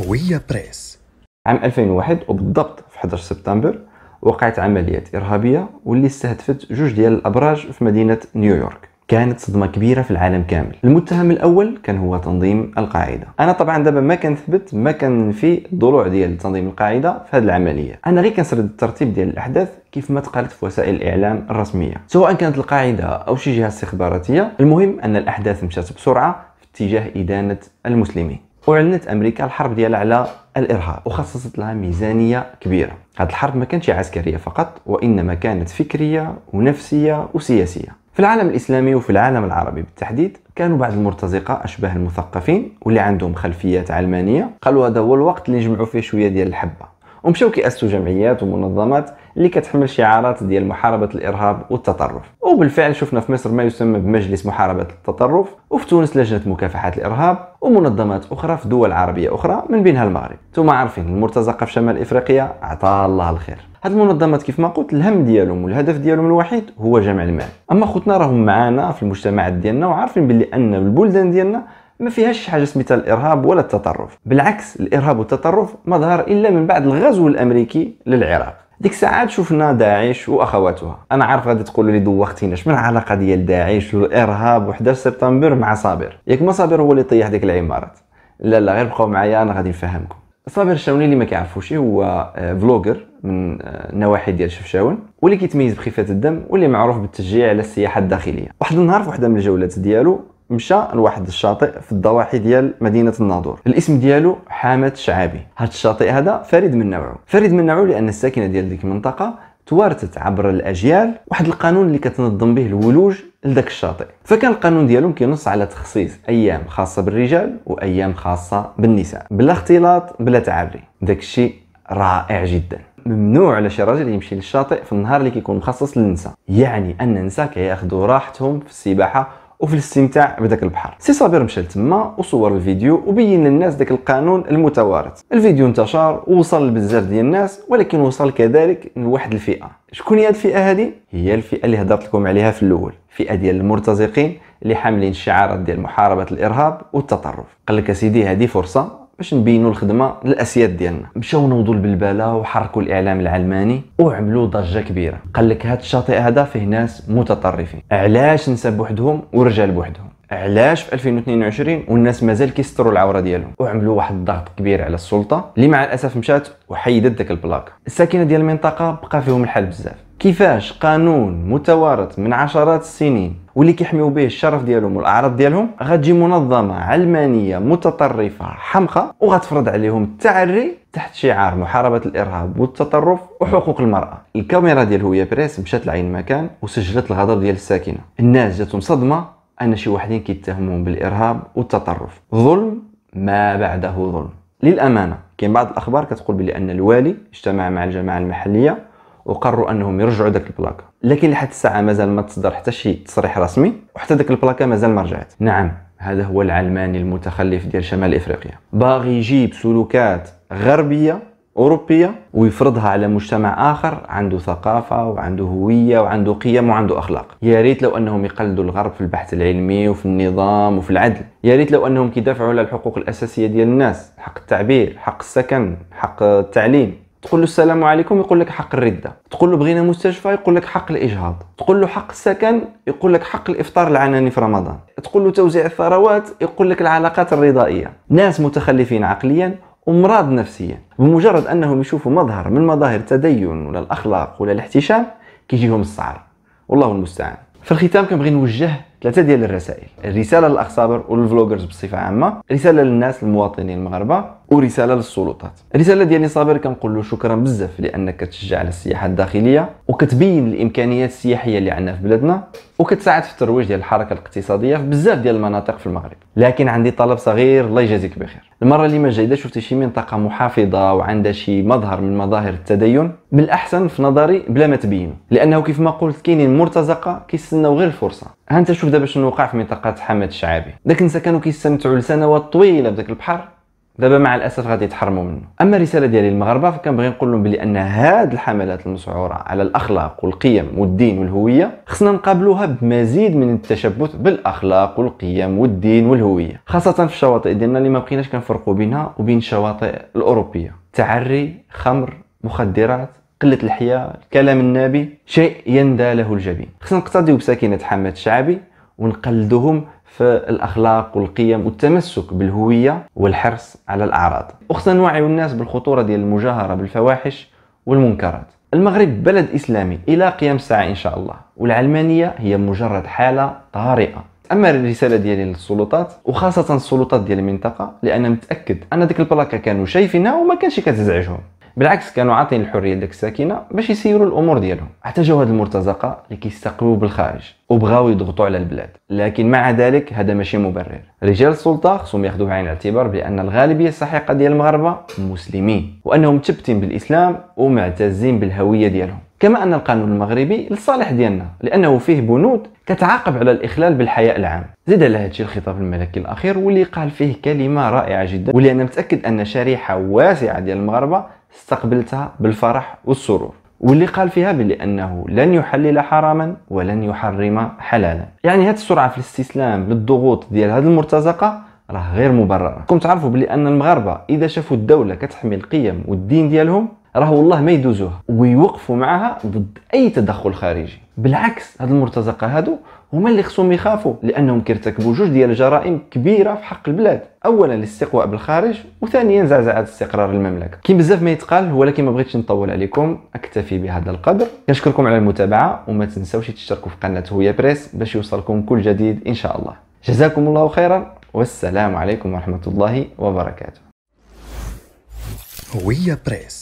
هوية بريس عام 2001 وبالضبط في 11 سبتمبر وقعت عمليات إرهابية واللي استهدفت جوج ديال الأبراج في مدينة نيويورك كانت صدمه كبيره في العالم كامل المتهم الاول كان هو تنظيم القاعده انا طبعا دابا ما كنثبت ما كنفي ضلوع ديال تنظيم القاعده في هذه العمليه انا غير كنسرد الترتيب ديال الاحداث كيف ما تقالت في وسائل الاعلام الرسميه سواء كانت القاعده او شي جهه استخباراتيه المهم ان الاحداث مشات بسرعه في اتجاه ادانه المسلمين اعلنت امريكا الحرب ديالها على الارهاب وخصصت لها ميزانيه كبيره هذه الحرب ما كانتش عسكريه فقط وانما كانت فكريه ونفسيه وسياسيه في العالم الاسلامي وفي العالم العربي بالتحديد كانوا بعض المرتزقه اشباه المثقفين واللي عندهم خلفيات علمانيه قالوا هذا هو الوقت اللي نجمعوا فيه شويه ديال الحبه ومشاو كيأسسوا جمعيات ومنظمات اللي كتحمل شعارات ديال محاربة الإرهاب والتطرف وبالفعل شفنا في مصر ما يسمى بمجلس محاربة التطرف وفي تونس لجنة مكافحة الإرهاب ومنظمات أخرى في دول عربية أخرى من بينها المغرب ثم عارفين المرتزقة في شمال إفريقيا عطاها الله الخير هاد المنظمات كيف ما قلت الهم ديالهم والهدف ديالهم الوحيد هو جمع المال اما خوتنا راهم معانا في المجتمعات ديالنا وعارفين بلي ان البلدان ديالنا ما فيهاش حاجه سميتها الارهاب ولا التطرف بالعكس الارهاب والتطرف ما ظهر الا من بعد الغزو الامريكي للعراق ديك الساعات شفنا داعش واخواتها انا عارف غادي تقولوا لي دوختينا شنو العلاقه ديال داعش والارهاب و11 سبتمبر مع صابر ياك ما صابر هو اللي طيح ديك العمارات لا لا غير بقاو معايا انا غادي نفهمكم صابر الشاوني اللي ما كيعرفوش هو آه، فلوجر من النواحي آه، ديال شفشاون واللي كيتميز بخفه الدم واللي معروف بالتشجيع على السياحه الداخليه واحد النهار في واحده من الجولات ديالو مشى لواحد الشاطئ في الضواحي ديال مدينه الناظور الاسم ديالو حامد شعابي هذا الشاطئ هذا فريد من نوعه فريد من نوعه لان الساكنه ديال ديك المنطقه توارثت عبر الاجيال واحد القانون اللي كتنظم به الولوج لذاك الشاطئ فكان القانون ديالهم كينص على تخصيص ايام خاصه بالرجال وايام خاصه بالنساء بلا اختلاط بلا تعري داك الشيء رائع جدا ممنوع على شي راجل يمشي للشاطئ في النهار اللي كيكون مخصص للنساء يعني ان النساء كياخذوا راحتهم في السباحه وفي الاستمتاع بداك البحر سي صابر مشى لتما وصور الفيديو وبين للناس داك القانون المتوارث الفيديو انتشر ووصل لبزاف ديال الناس ولكن وصل كذلك لواحد الفئه شكون هي هاد الفئه هذه هي الفئه اللي هضرت لكم عليها في الاول فئه ديال المرتزقين اللي حاملين شعارات ديال محاربه الارهاب والتطرف قال لك سيدي هذه فرصه باش نبينوا الخدمه للاسياد ديالنا مشاو نوضوا البلباله وحركوا الاعلام العلماني وعملوا ضجه كبيره قال لك هذا الشاطئ هذا فيه ناس متطرفين علاش نساء بوحدهم ورجال بوحدهم علاش في 2022 والناس مازال كيستروا العوره ديالهم وعملوا واحد الضغط كبير على السلطه اللي مع الاسف مشات وحيدت داك البلاك الساكنه ديال المنطقه بقى فيهم الحال بزاف كيفاش قانون متوارث من عشرات السنين واللي كيحميو به الشرف ديالهم والاعراض ديالهم غتجي منظمه علمانيه متطرفه حمقه وغتفرض عليهم التعري تحت شعار محاربه الارهاب والتطرف وحقوق المراه الكاميرا ديال هويا بريس مشات لعين المكان وسجلت الغضب ديال الساكنه الناس جاتهم صدمه ان شي واحدين كيتهموهم بالارهاب والتطرف ظلم ما بعده ظلم للامانه كاين بعض الاخبار كتقول بلي ان الوالي اجتمع مع الجماعه المحليه وقرروا انهم يرجعوا ذاك البلاكا لكن لحد الساعه مازال ما تصدر حتى شي تصريح رسمي وحتى ذاك البلاكا مازال ما رجعت نعم هذا هو العلماني المتخلف ديال شمال افريقيا باغي يجيب سلوكات غربيه اوروبيه ويفرضها على مجتمع اخر عنده ثقافه وعنده هويه وعنده قيم وعنده اخلاق يا ريت لو انهم يقلدوا الغرب في البحث العلمي وفي النظام وفي العدل يا ريت لو انهم كيدافعوا على الحقوق الاساسيه ديال الناس حق التعبير حق السكن حق التعليم تقول له السلام عليكم يقول لك حق الرده تقول له بغينا مستشفى يقول لك حق الاجهاض تقول له حق السكن يقول لك حق الافطار العناني في رمضان تقول له توزيع الثروات يقول لك العلاقات الرضائيه ناس متخلفين عقليا ومراض نفسيا بمجرد انهم يشوفوا مظهر من مظاهر التدين ولا الاخلاق ولا الاحتشام كيجيهم الصعر والله المستعان في الختام كنبغي نوجه ثلاثه ديال الرسائل الرساله للاخ صابر والفلوجرز بصفه عامه رساله للناس المواطنين المغاربه ورساله للسلطات الرساله ديالي صابر كنقول له شكرا بزاف لانك تشجع على السياحه الداخليه وكتبين الامكانيات السياحيه اللي عندنا في بلادنا وكتساعد في الترويج ديال الحركه الاقتصاديه في بزاف ديال المناطق في المغرب لكن عندي طلب صغير الله يجازيك بخير المره اللي ما جايه شفتي شي منطقه محافظه وعندها شي مظهر من مظاهر التدين من الاحسن في نظري بلا ما تبينه لانه كيف ما قلت كاينين مرتزقه كيستناو غير الفرصه ها انت شوف دابا شنو وقع في منطقه حماد الشعبي داك النساء كانوا كيستمتعوا لسنوات طويله بداك البحر دابا مع الاسف غادي يتحرموا منه اما الرساله ديالي للمغاربه فكنبغي نقول لهم بلي ان هاد الحملات المسعوره على الاخلاق والقيم والدين والهويه خصنا نقابلوها بمزيد من التشبث بالاخلاق والقيم والدين والهويه خاصه في الشواطئ ديالنا اللي ما بقيناش كنفرقوا بينها وبين الشواطئ الاوروبيه تعري خمر مخدرات قلة الحياة الكلام النابي شيء يندى له الجبين خصنا نقتديو بساكنة حماد الشعبي ونقلدهم في الاخلاق والقيم والتمسك بالهويه والحرص على الاعراض وخصنا نوعيو الناس بالخطوره ديال المجاهره بالفواحش والمنكرات المغرب بلد اسلامي الى قيام الساعه ان شاء الله والعلمانيه هي مجرد حاله طارئه اما الرساله ديالي للسلطات وخاصه السلطات ديال المنطقه لان متاكد ان ديك البلاكه كانوا شايفينها وما كانش كتزعجهم بالعكس كانوا عاطين الحريه ديك الساكنه باش يسيروا الامور ديالهم احتاجوا هاد المرتزقه اللي كيستقلوا بالخارج وبغاو يضغطوا على البلاد لكن مع ذلك هذا ماشي مبرر رجال السلطه خصهم ياخذوا بعين الاعتبار بان الغالبيه الساحقه ديال المغاربه مسلمين وانهم متبتين بالاسلام ومعتزين بالهويه ديالهم كما ان القانون المغربي للصالح ديالنا لانه فيه بنود كتعاقب على الاخلال بالحياء العام زيد على هادشي الخطاب الملكي الاخير واللي قال فيه كلمه رائعه جدا واللي انا متاكد ان شريحه واسعه ديال المغاربه استقبلتها بالفرح والسرور واللي قال فيها بلي انه لن يحلل حراما ولن يحرم حلالا يعني هذه السرعة في الاستسلام للضغوط ديال هذه المرتزقة راه غير مبررة كنت تعرفوا بلي أن المغاربة إذا شافوا الدولة كتحمي القيم والدين ديالهم راه والله ما يدوزوها ويوقفوا معها ضد أي تدخل خارجي بالعكس هاد المرتزقه هادو هما اللي خصهم يخافوا لانهم كيرتكبوا جوج ديال الجرائم كبيره في حق البلاد اولا الاستقواء بالخارج وثانيا زعزعه استقرار المملكه كاين بزاف ما يتقال ولكن ما بغيتش نطول عليكم اكتفي بهذا القدر كنشكركم على المتابعه وما تنساوش تشتركوا في قناه هويا بريس باش يوصلكم كل جديد ان شاء الله جزاكم الله خيرا والسلام عليكم ورحمه الله وبركاته هويا بريس